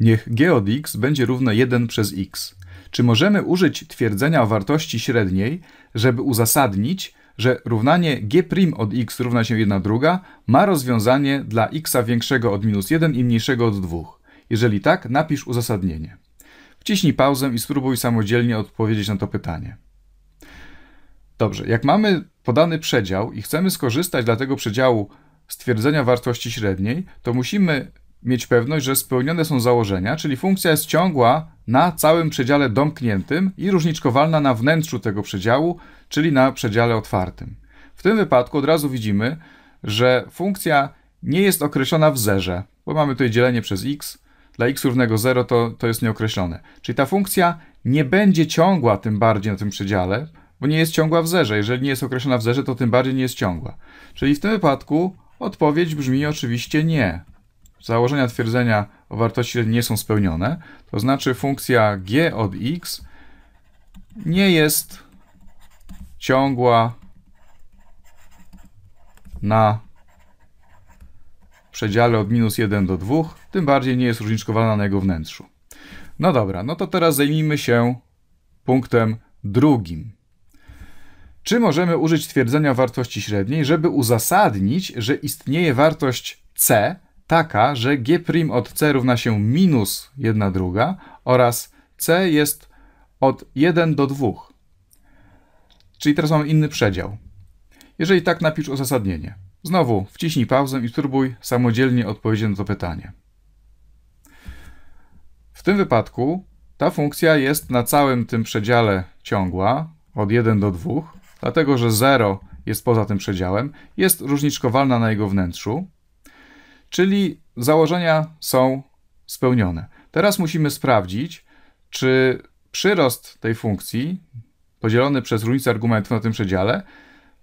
Niech g od x będzie równe 1 przez x. Czy możemy użyć twierdzenia o wartości średniej, żeby uzasadnić, że równanie g' od x równa się 1 druga ma rozwiązanie dla x większego od minus 1 i mniejszego od 2? Jeżeli tak, napisz uzasadnienie. Wciśnij pauzę i spróbuj samodzielnie odpowiedzieć na to pytanie. Dobrze, jak mamy podany przedział i chcemy skorzystać dla tego przedziału twierdzenia wartości średniej, to musimy mieć pewność, że spełnione są założenia, czyli funkcja jest ciągła na całym przedziale domkniętym i różniczkowalna na wnętrzu tego przedziału, czyli na przedziale otwartym. W tym wypadku od razu widzimy, że funkcja nie jest określona w zerze, bo mamy tutaj dzielenie przez x, dla x równego 0 to, to jest nieokreślone. Czyli ta funkcja nie będzie ciągła tym bardziej na tym przedziale, bo nie jest ciągła w zerze. Jeżeli nie jest określona w zerze, to tym bardziej nie jest ciągła. Czyli w tym wypadku odpowiedź brzmi oczywiście nie założenia twierdzenia o wartości średniej nie są spełnione, to znaczy funkcja g od x nie jest ciągła na przedziale od minus 1 do 2, tym bardziej nie jest różniczkowana na jego wnętrzu. No dobra, no to teraz zajmijmy się punktem drugim. Czy możemy użyć twierdzenia wartości średniej, żeby uzasadnić, że istnieje wartość c, taka, że g' od c równa się minus 1 druga oraz c jest od 1 do 2. Czyli teraz mamy inny przedział. Jeżeli tak, napisz uzasadnienie. Znowu wciśnij pauzę i spróbuj samodzielnie odpowiedzieć na to pytanie. W tym wypadku ta funkcja jest na całym tym przedziale ciągła od 1 do 2, dlatego że 0 jest poza tym przedziałem, jest różniczkowalna na jego wnętrzu, Czyli założenia są spełnione. Teraz musimy sprawdzić, czy przyrost tej funkcji podzielony przez różnicę argumentów na tym przedziale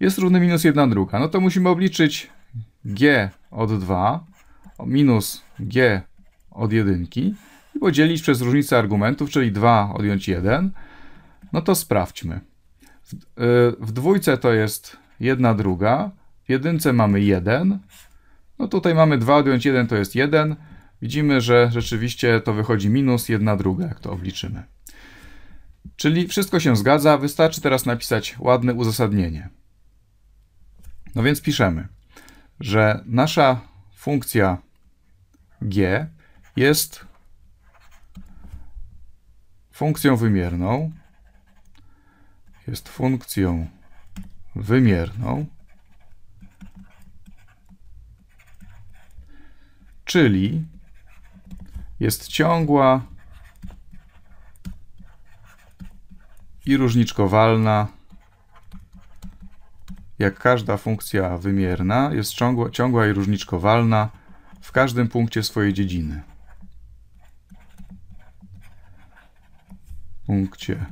jest równy minus 1 druga. No to musimy obliczyć g od 2 minus g od 1 i podzielić przez różnicę argumentów, czyli 2 odjąć 1. No to sprawdźmy. W, yy, w dwójce to jest 1 druga, w jedynce mamy 1, no tutaj mamy 2 odjąć 1 to jest 1. Widzimy, że rzeczywiście to wychodzi minus 1 druga, jak to obliczymy. Czyli wszystko się zgadza, wystarczy teraz napisać ładne uzasadnienie. No więc piszemy, że nasza funkcja g jest funkcją wymierną, jest funkcją wymierną, czyli jest ciągła i różniczkowalna, jak każda funkcja wymierna, jest ciągła, ciągła i różniczkowalna w każdym punkcie swojej dziedziny. Punkcie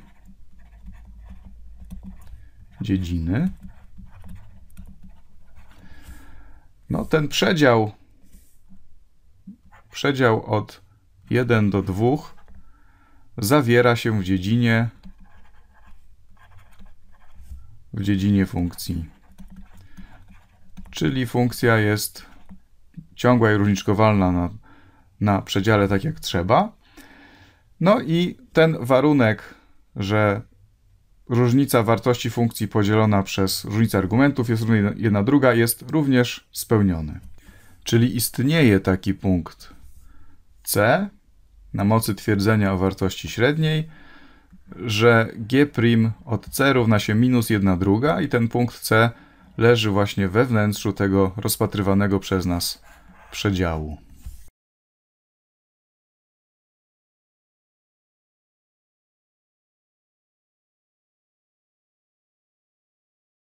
dziedziny. No ten przedział Przedział od 1 do 2 zawiera się w dziedzinie w dziedzinie funkcji. Czyli funkcja jest ciągła i różniczkowalna na, na przedziale tak jak trzeba. No i ten warunek, że różnica wartości funkcji podzielona przez różnicę argumentów jest równa jedna druga, jest również spełniony. Czyli istnieje taki punkt C na mocy twierdzenia o wartości średniej, że G' od C równa się minus 1 druga i ten punkt C leży właśnie we wnętrzu tego rozpatrywanego przez nas przedziału.